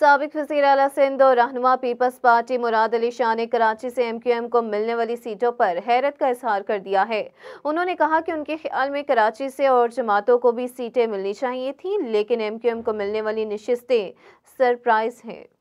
सबक वजीर अला सिंध और रहनुमा पीपल्स पार्टी मुराद अली शाह ने कराची से एम क्यू एम को मिलने वाली सीटों पर हैरत का इजहार कर दिया है उन्होंने कहा कि उनके ख्याल में कराची से और जमातों को भी सीटें मिलनी चाहिए थी लेकिन एम क्यू एम को मिलने वाली नशस्तें सरप्राइज हैं